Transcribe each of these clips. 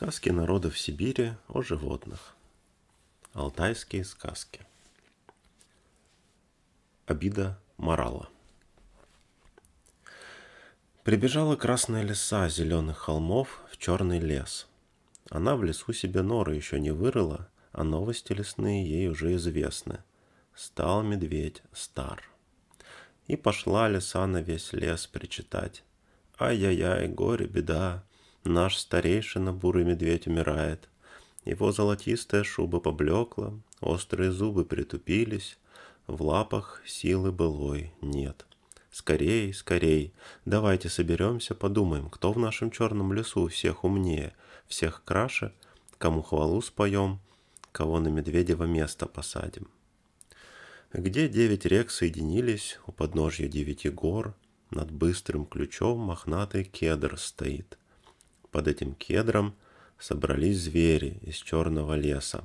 Сказки народов Сибири о животных. Алтайские сказки. Обида морала. Прибежала красная лиса зеленых холмов в черный лес. Она в лесу себе норы еще не вырыла, а новости лесные ей уже известны. Стал медведь стар. И пошла лиса на весь лес причитать. Ай-яй-яй, горе, беда, Наш старейшина бурый медведь умирает. Его золотистая шуба поблекла, острые зубы притупились, в лапах силы былой нет. Скорей, скорей, давайте соберемся, подумаем, кто в нашем черном лесу всех умнее, всех краше, кому хвалу споем, кого на медведево место посадим. Где девять рек соединились, у подножья девяти гор, над быстрым ключом мохнатый кедр стоит — под этим кедром собрались звери из черного леса.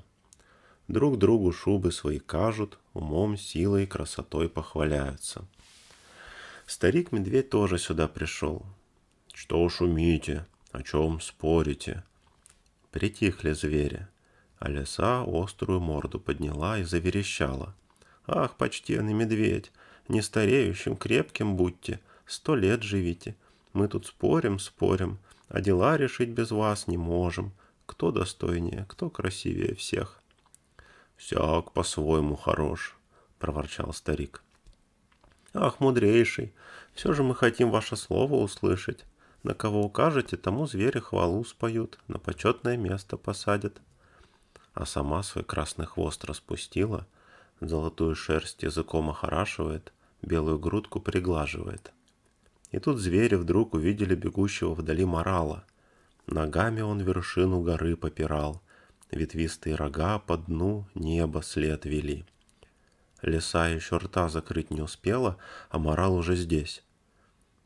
Друг другу шубы свои кажут, умом, силой и красотой похваляются. Старик-медведь тоже сюда пришел. «Что шумите? О чем спорите?» Притихли звери, а лиса острую морду подняла и заверещала. «Ах, почтенный медведь, не стареющим крепким будьте, сто лет живите. Мы тут спорим, спорим, а дела решить без вас не можем. Кто достойнее, кто красивее всех?» «Всяк по-своему хорош», — проворчал старик. «Ах, мудрейший, все же мы хотим ваше слово услышать. На кого укажете, тому звери хвалу споют, на почетное место посадят». А сама свой красный хвост распустила, золотую шерсть языком охорашивает, белую грудку приглаживает — и тут звери вдруг увидели бегущего вдали морала. Ногами он вершину горы попирал, ветвистые рога по дну неба след вели. Лиса еще рта закрыть не успела, а морал уже здесь.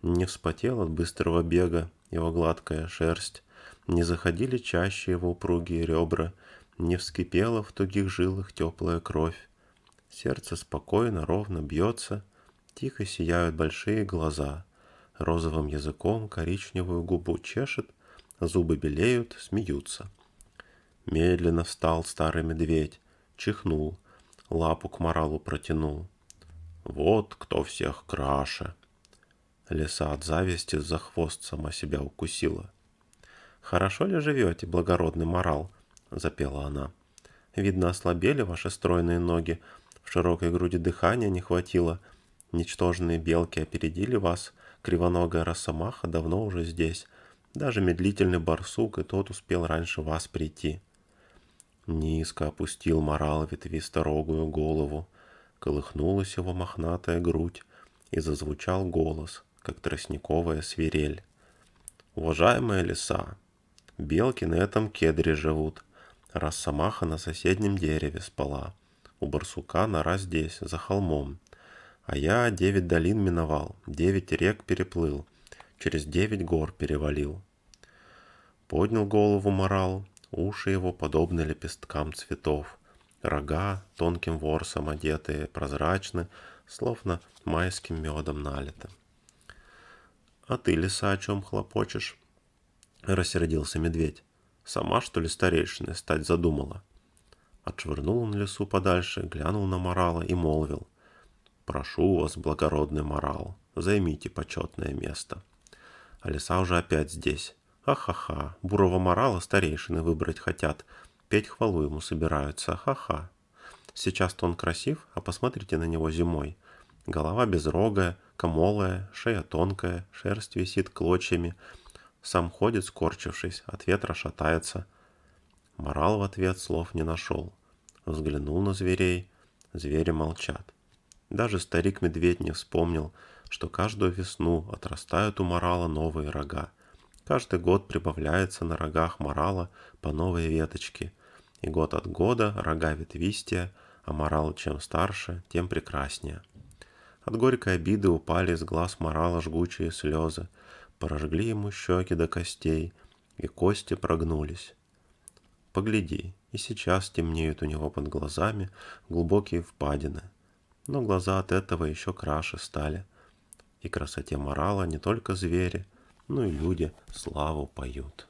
Не вспотел от быстрого бега его гладкая шерсть, не заходили чаще его упругие ребра, не вскипела в тугих жилах теплая кровь. Сердце спокойно, ровно бьется, тихо сияют большие глаза — розовым языком коричневую губу чешет, зубы белеют, смеются. Медленно встал старый медведь, чихнул, лапу к моралу протянул. Вот кто всех краше. Лиса от зависти за хвост сама себя укусила. «Хорошо ли живете, благородный морал?» — запела она. «Видно, ослабели ваши стройные ноги, в широкой груди дыхания не хватило. Ничтожные белки опередили вас, Кривоногая росомаха давно уже здесь. Даже медлительный барсук и тот успел раньше вас прийти. Низко опустил морал ветвисторогую голову. Колыхнулась его мохнатая грудь, и зазвучал голос, как тростниковая свирель. «Уважаемые леса, белки на этом кедре живут, росомаха на соседнем дереве спала, у барсука нора здесь, за холмом. А я девять долин миновал, девять рек переплыл, через девять гор перевалил. Поднял голову морал, уши его подобны лепесткам цветов, рога тонким ворсом одетые, прозрачны, словно майским медом налиты. «А ты, лиса, о чем хлопочешь?» — рассердился медведь. «Сама, что ли, старейшиной стать задумала?» Отшвырнул он лесу подальше, глянул на морала и молвил — Прошу вас, благородный морал, займите почетное место. А лиса уже опять здесь. Ха-ха-ха, бурого морала старейшины выбрать хотят. Петь хвалу ему собираются, ха-ха. Сейчас-то он красив, а посмотрите на него зимой. Голова безрогая, комолая, шея тонкая, шерсть висит клочьями. Сам ходит, скорчившись, от ветра шатается. Морал в ответ слов не нашел. Взглянул на зверей, звери молчат. Даже старик-медведь не вспомнил, что каждую весну отрастают у морала новые рога. Каждый год прибавляется на рогах морала по новой веточке. И год от года рога ветвистее, а морал чем старше, тем прекраснее. От горькой обиды упали из глаз морала жгучие слезы, прожгли ему щеки до костей, и кости прогнулись. Погляди, и сейчас темнеют у него под глазами глубокие впадины – но глаза от этого еще краше стали. И красоте морала не только звери, но и люди славу поют.